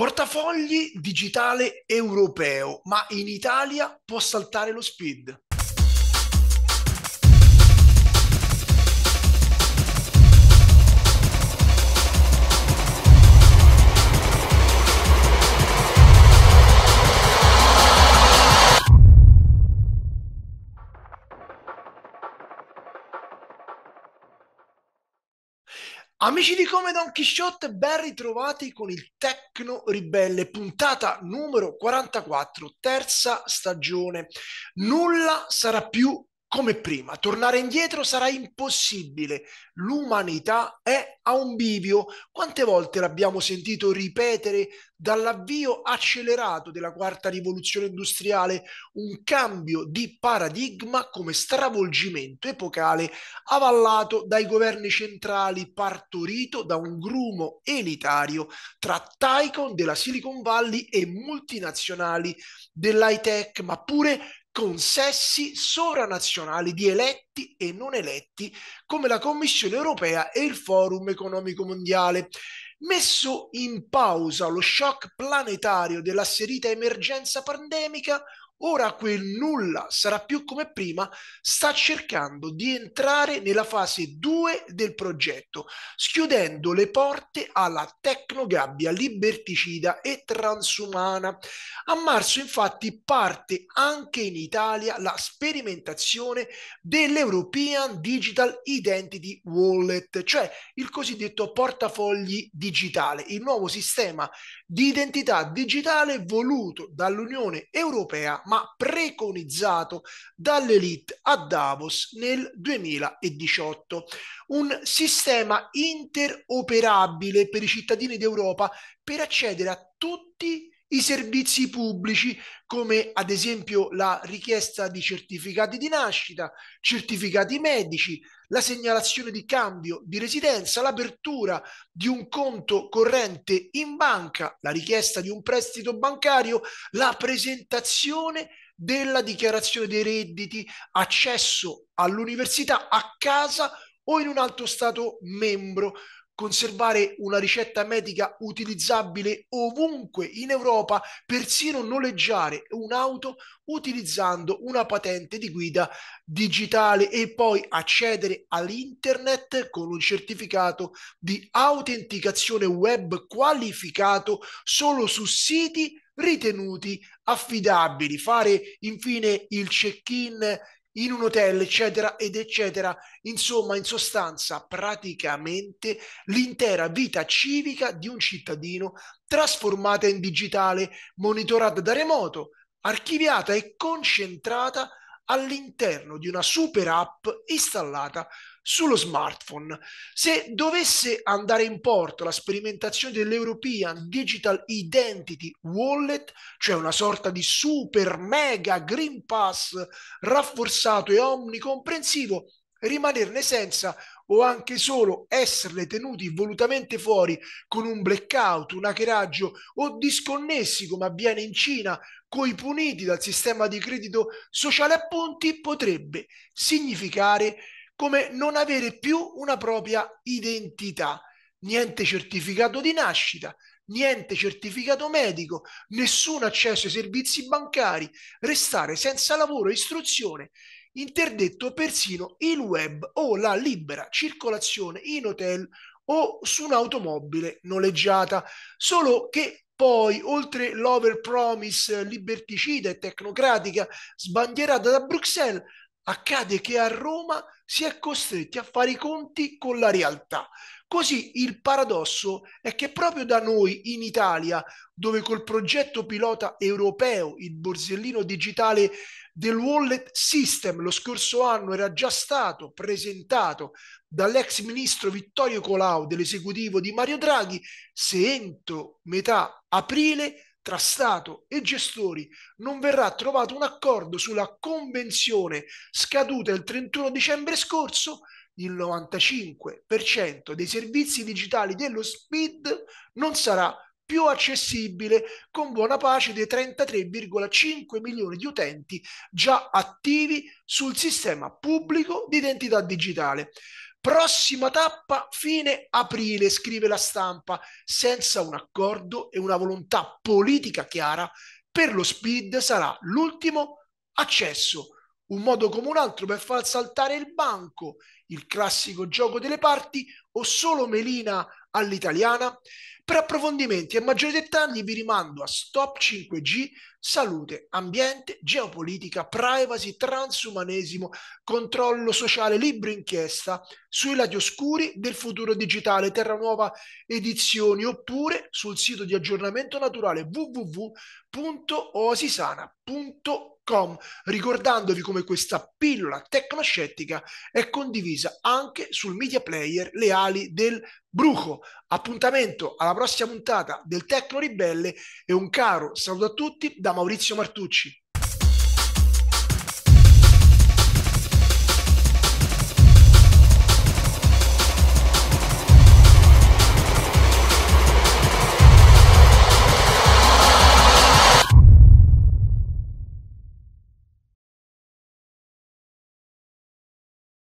Portafogli digitale europeo, ma in Italia può saltare lo speed. Amici di Come Don Quixote, ben ritrovati con il Tecno Ribelle, puntata numero 44, terza stagione. Nulla sarà più come prima. Tornare indietro sarà impossibile. L'umanità è a un bivio. Quante volte l'abbiamo sentito ripetere dall'avvio accelerato della quarta rivoluzione industriale un cambio di paradigma come stravolgimento epocale avallato dai governi centrali, partorito da un grumo elitario tra tycoon della Silicon Valley e multinazionali dell'high tech, ma pure consessi sovranazionali di eletti e non eletti come la Commissione europea e il Forum economico mondiale. Messo in pausa lo shock planetario dell'asserita emergenza pandemica, Ora quel nulla sarà più come prima, sta cercando di entrare nella fase 2 del progetto, schiudendo le porte alla tecnogabbia liberticida e transumana. A marzo infatti parte anche in Italia la sperimentazione dell'European Digital Identity Wallet, cioè il cosiddetto portafogli digitale, il nuovo sistema di identità digitale voluto dall'Unione Europea ma preconizzato dall'elite a Davos nel 2018. Un sistema interoperabile per i cittadini d'Europa per accedere a tutti i i servizi pubblici come ad esempio la richiesta di certificati di nascita, certificati medici, la segnalazione di cambio di residenza, l'apertura di un conto corrente in banca, la richiesta di un prestito bancario, la presentazione della dichiarazione dei redditi, accesso all'università a casa o in un altro Stato membro, conservare una ricetta medica utilizzabile ovunque in Europa, persino noleggiare un'auto utilizzando una patente di guida digitale e poi accedere all'internet con un certificato di autenticazione web qualificato solo su siti ritenuti affidabili, fare infine il check-in in un hotel, eccetera, ed eccetera. Insomma, in sostanza, praticamente l'intera vita civica di un cittadino trasformata in digitale, monitorata da remoto, archiviata e concentrata all'interno di una super app installata sullo smartphone. Se dovesse andare in porto la sperimentazione dell'European Digital Identity Wallet, cioè una sorta di super mega Green Pass rafforzato e omnicomprensivo, rimanerne senza o anche solo esserne tenuti volutamente fuori con un blackout, un hackeraggio o disconnessi come avviene in Cina coi puniti dal sistema di credito sociale a punti potrebbe significare come non avere più una propria identità, niente certificato di nascita, niente certificato medico, nessun accesso ai servizi bancari, restare senza lavoro e istruzione, interdetto persino il web o la libera circolazione in hotel o su un'automobile noleggiata, solo che poi, oltre promise liberticida e tecnocratica sbandierata da Bruxelles, accade che a Roma si è costretti a fare i conti con la realtà. Così il paradosso è che proprio da noi in Italia, dove col progetto pilota europeo il borsellino digitale del Wallet System lo scorso anno era già stato presentato dall'ex ministro Vittorio Colau dell'esecutivo di Mario Draghi, se entro metà aprile tra Stato e gestori non verrà trovato un accordo sulla convenzione scaduta il 31 dicembre scorso, il 95% dei servizi digitali dello SPID non sarà più accessibile con buona pace dei 33,5 milioni di utenti già attivi sul sistema pubblico di identità digitale. Prossima tappa fine aprile, scrive la stampa, senza un accordo e una volontà politica chiara, per lo Speed sarà l'ultimo accesso. Un modo come un altro per far saltare il banco, il classico gioco delle parti o solo Melina all'italiana. Per approfondimenti e maggiori dettagli vi rimando a Stop 5G, salute, ambiente, geopolitica, privacy, transumanesimo, controllo sociale, libro inchiesta sui lati oscuri del futuro digitale, Terra Nuova Edizioni, oppure sul sito di aggiornamento naturale www.osisana.com, ricordandovi come questa pillola tecnoscettica è condivisa anche sul media player Le ali del Bruco, appuntamento alla prossima puntata del Tecno Ribelle e un caro saluto a tutti da Maurizio Martucci.